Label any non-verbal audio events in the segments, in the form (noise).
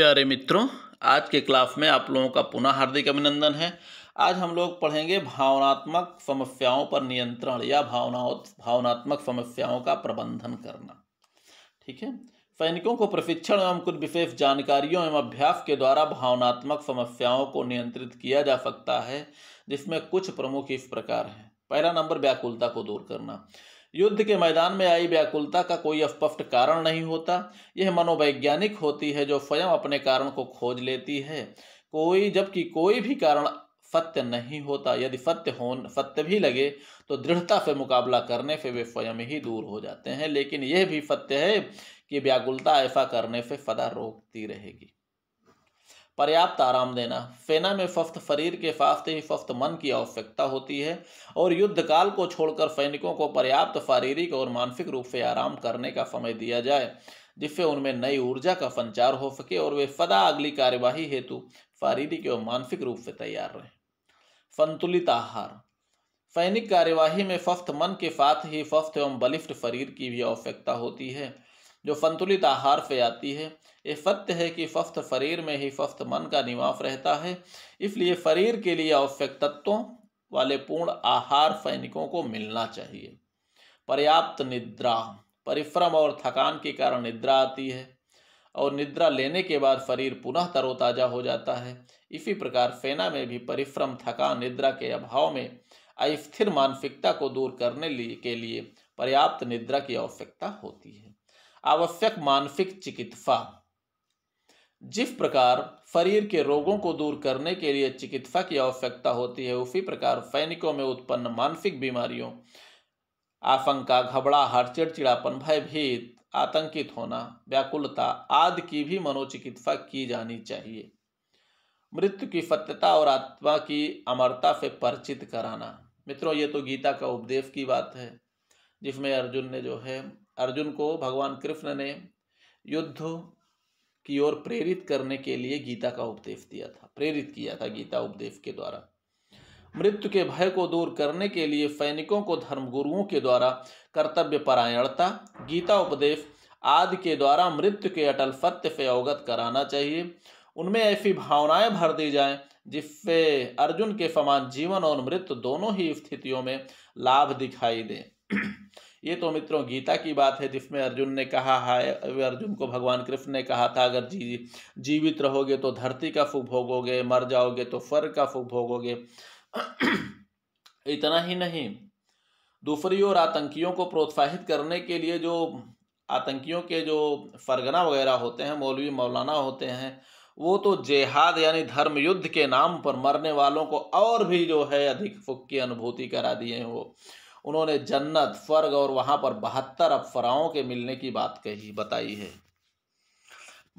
प्यारे मित्रों आज के क्लास में आप लोगों का पुनः हार्दिक अभिनंदन है आज हम लोग पढ़ेंगे भावनात्मक समस्याओं पर नियंत्रण या भावनाओं भावनात्मक समस्याओं का प्रबंधन करना ठीक है सैनिकों को प्रशिक्षण एवं कुछ विशेष जानकारियों एवं अभ्यास के द्वारा भावनात्मक समस्याओं को नियंत्रित किया जा सकता है जिसमें कुछ प्रमुख इस प्रकार हैं पहला नंबर व्याकुलता को दूर करना युद्ध के मैदान में आई व्याकुलता का कोई अफपफ्ट कारण नहीं होता यह मनोवैज्ञानिक होती है जो स्वयं अपने कारण को खोज लेती है कोई जबकि कोई भी कारण सत्य नहीं होता यदि सत्य हो सत्य भी लगे तो दृढ़ता से मुकाबला करने से वे स्वयं ही दूर हो जाते हैं लेकिन यह भी सत्य है कि व्याकुलता ऐसा करने से सदा रोकती रहेगी पर्याप्त आराम देना फेना में फफ्त फरीर के फाफते ही फफ्त मन की आवश्यकता होती है और युद्धकाल को छोड़कर सैनिकों को पर्याप्त शारीरिक और मानसिक रूप से आराम करने का समय दिया जाए जिससे उनमें नई ऊर्जा का संचार हो सके और वे सदा अगली कार्यवाही हेतु शारीरिक और मानसिक रूप से तैयार रहें संतुलित आहार सैनिक कार्यवाही में फफ्त मन के साथ ही फफ्त एवं बलिफ्ट शरीर की भी आवश्यकता होती है जो फंतुलित आहार से आती है ये सत्य है कि फ़फ्त फरीर में ही फ़फ्त मन का निवाफ रहता है इसलिए फरीर के लिए आवश्यक तत्वों वाले पूर्ण आहार सैनिकों को मिलना चाहिए पर्याप्त निद्रा परिश्रम और थकान के कारण निद्रा आती है और निद्रा लेने के बाद शरीर पुनः तरोताज़ा हो जाता है इसी प्रकार सेना में भी परिश्रम थकान निद्रा के अभाव में अस्थिर मानसिकता को दूर करने लिए के लिए पर्याप्त निद्रा की आवश्यकता होती है आवश्यक मानसिक चिकित्सा जिस प्रकार शरीर के रोगों को दूर करने के लिए चिकित्सा की आवश्यकता होती है उसी प्रकार सैनिकों में उत्पन्न मानसिक बीमारियों आशंका घबराहट चिड़चिड़ापन भयभीत आतंकित होना व्याकुलता आदि की भी मनोचिकित्सा की जानी चाहिए मृत्यु की सत्यता और आत्मा की अमरता से परिचित कराना मित्रों ये तो गीता का उपदेश की बात है जिसमें अर्जुन ने जो है अर्जुन को भगवान कृष्ण ने युद्ध की ओर प्रेरित करने के लिए गीता का उपदेश दिया था प्रेरित किया था गीता उपदेश के द्वारा मृत्यु के भय को दूर करने के लिए सैनिकों को धर्मगुरुओं के द्वारा कर्तव्य परायणता गीता उपदेश आदि के द्वारा मृत्यु के अटल सत्य से अवगत कराना चाहिए उनमें ऐसी भावनाएं भर दी जाएं जिससे अर्जुन के समान जीवन और मृत्यु दोनों ही स्थितियों में लाभ दिखाई दे ये तो मित्रों गीता की बात है जिसमें अर्जुन ने कहा है अर्जुन को भगवान कृष्ण ने कहा था अगर जी जीवित रहोगे तो धरती का सुख भोगोगे मर जाओगे तो फर का सुख भोगोगे (clears throat) इतना ही नहीं दूसरी ओर आतंकियों को प्रोत्साहित करने के लिए जो आतंकियों के जो फरगना वगैरह होते हैं मौलवी मौलाना होते हैं वो तो जेहाद यानी धर्म युद्ध के नाम पर मरने वालों को और भी जो है अधिक फुक की अनुभूति करा दिए हैं वो उन्होंने जन्नत फ़र्ग और वहाँ पर बहत्तर अपफराओं के मिलने की बात कही बताई है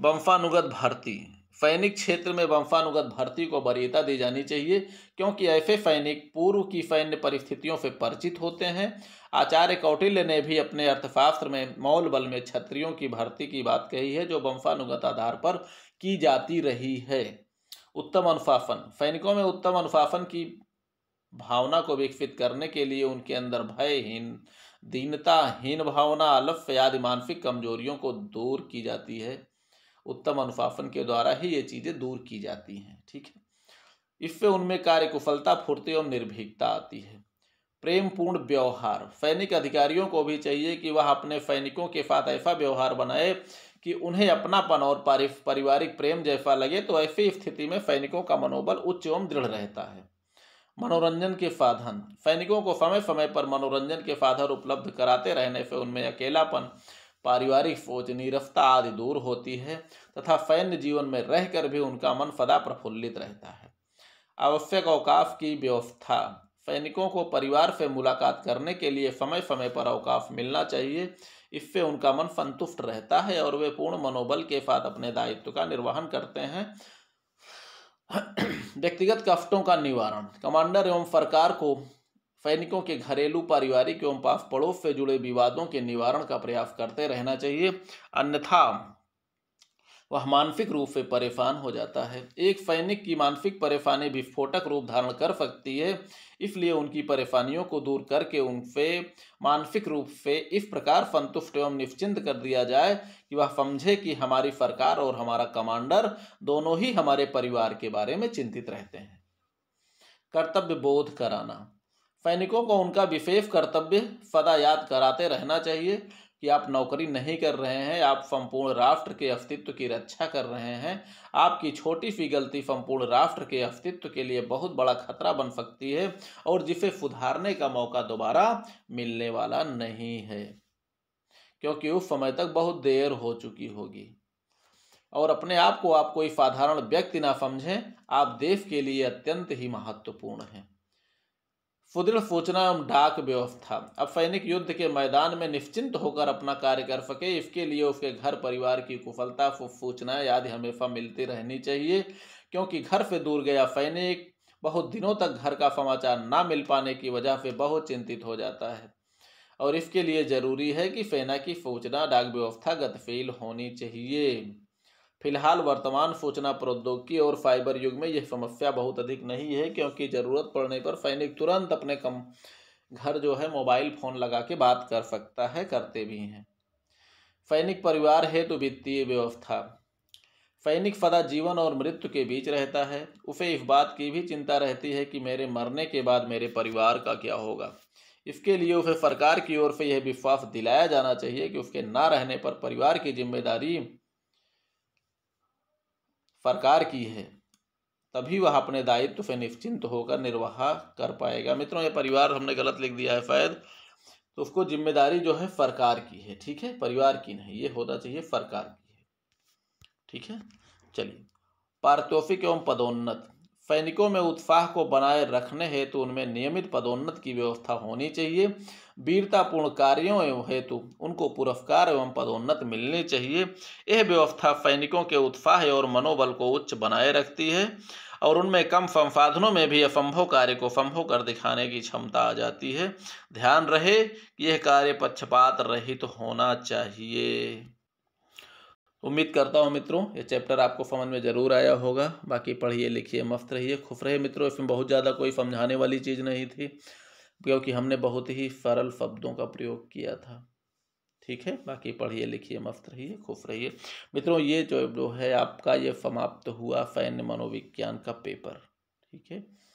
बम्फानुगत भर्ती फैनिक क्षेत्र में बम्फानुगत भर्ती को वरीयता दी जानी चाहिए क्योंकि ऐसे फैनिक पूर्व की सैन्य परिस्थितियों से परिचित होते हैं आचार्य कौटिल्य ने भी अपने अर्थशास्त्र में मौल बल में क्षत्रियों की भर्ती की बात कही है जो बम्फानुगत आधार पर की जाती रही है उत्तम अनुशासन सैनिकों में उत्तम अनुशासन की भावना को विकसित करने के लिए उनके अंदर भयहीन दीनता हीन भावना अलफ आदि मानसिक कमजोरियों को दूर की जाती है उत्तम अनुशासन के द्वारा ही ये चीज़ें दूर की जाती हैं ठीक है इससे उनमें कार्य कुशलता फुर्ती और निर्भीकता आती है प्रेम पूर्ण व्यवहार सैनिक अधिकारियों को भी चाहिए कि वह अपने सैनिकों के साथ ऐसा व्यवहार बनाए कि उन्हें अपनापन और पारिवारिक प्रेम जैसा लगे तो ऐसी स्थिति में सैनिकों का मनोबल उच्च एवं दृढ़ रहता है मनोरंजन के साधन सैनिकों को समय समय पर मनोरंजन के साधन उपलब्ध कराते रहने से उनमें अकेलापन पारिवारिक सोच निरस्ता आदि दूर होती है तथा सैन्य जीवन में रहकर भी उनका मन सदा प्रफुल्लित रहता है आवश्यक अवकाश की व्यवस्था सैनिकों को परिवार से मुलाकात करने के लिए समय समय पर अवकाश मिलना चाहिए इससे उनका मन संतुष्ट रहता है और वे पूर्ण मनोबल के साथ अपने दायित्व का निर्वहन करते हैं व्यक्तिगत कष्टों का निवारण कमांडर एवं फरकार को सैनिकों के घरेलू पारिवारिक एवं पास पड़ोस से जुड़े विवादों के निवारण का प्रयास करते रहना चाहिए अन्यथा वह मानसिक रूप से परेशान हो जाता है एक सैनिक की मानसिक परेशानी विस्फोटक रूप धारण कर सकती है इसलिए उनकी परेशानियों को दूर करके उनसे मानसिक रूप से इस प्रकार संतुष्ट एवं निश्चिंत कर दिया जाए कि वह समझे कि हमारी सरकार और हमारा कमांडर दोनों ही हमारे परिवार के बारे में चिंतित रहते हैं कर्तव्य बोध कराना सैनिकों को उनका विशेष कर्तव्य सदा याद कराते रहना चाहिए कि आप नौकरी नहीं कर रहे हैं आप संपूर्ण राष्ट्र के अस्तित्व की रक्षा कर रहे हैं आपकी छोटी सी गलती संपूर्ण राष्ट्र के अस्तित्व के लिए बहुत बड़ा खतरा बन सकती है और जिसे सुधारने का मौका दोबारा मिलने वाला नहीं है क्योंकि उस समय तक बहुत देर हो चुकी होगी और अपने आप को आप कोई साधारण व्यक्ति ना समझें आप देश के लिए अत्यंत ही महत्वपूर्ण हैं फुदिल एवं डाक व्यवस्था अब सैनिक युद्ध के मैदान में निश्चिंत होकर अपना कार्य कर सके इसके लिए उसके घर परिवार की कुफलता सूचनाएँ आदि हमेशा मिलती रहनी चाहिए क्योंकि घर से दूर गया सैनिक बहुत दिनों तक घर का समाचार ना मिल पाने की वजह से बहुत चिंतित हो जाता है और इसके लिए ज़रूरी है कि सेना की सूचना डाक व्यवस्था गतिशील होनी चाहिए फिलहाल वर्तमान सूचना प्रौद्योगिकी और फाइबर युग में यह समस्या बहुत अधिक नहीं है क्योंकि ज़रूरत पड़ने पर सैनिक तुरंत अपने कम घर जो है मोबाइल फ़ोन लगा के बात कर सकता है करते भी हैं सैनिक परिवार है तो वित्तीय व्यवस्था सैनिक सदा जीवन और मृत्यु के बीच रहता है उसे इस बात की भी चिंता रहती है कि मेरे मरने के बाद मेरे परिवार का क्या होगा इसके लिए उसे सरकार की ओर से यह विश्वास दिलाया जाना चाहिए कि उसके ना रहने पर परिवार की जिम्मेदारी प्रकार की है तभी वह अपने दायित्व से निश्चिंत होकर निर्वाह कर पाएगा मित्रों ये परिवार हमने गलत लिख दिया है शायद तो उसको जिम्मेदारी जो है फरकार की है ठीक है परिवार की नहीं ये होना चाहिए फरकार की है ठीक है चलिए पारितोषिक एवं पदोन्नत सैनिकों में उत्साह को बनाए रखने हेतु उनमें नियमित पदोन्नत की व्यवस्था होनी चाहिए वीरतापूर्ण कार्यों एवं हेतु उनको पुरस्कार एवं पदोन्नत मिलने चाहिए यह व्यवस्था सैनिकों के उत्साह और मनोबल को उच्च बनाए रखती है और उनमें कम संसाधनों में भी असंभव कार्य को संभव कर दिखाने की क्षमता आ जाती है ध्यान रहे कि यह कार्य पक्षपात रहित तो होना चाहिए उम्मीद करता हूँ मित्रों ये चैप्टर आपको समझ में ज़रूर आया होगा बाकी पढ़िए लिखिए मस्त रहिए खुश रहे मित्रों इसमें बहुत ज़्यादा कोई समझाने वाली चीज़ नहीं थी क्योंकि हमने बहुत ही सरल शब्दों का प्रयोग किया था ठीक है बाकी पढ़िए लिखिए मस्त रहिए खुश रहिए मित्रों ये जो है आपका ये समाप्त हुआ सैन्य मनोविज्ञान का पेपर ठीक है